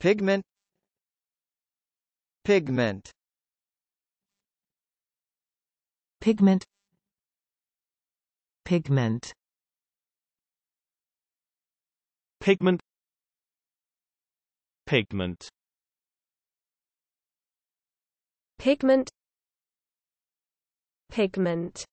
Pigment Pigment Pigment Pigment Pigment Pigment Pigment Pigment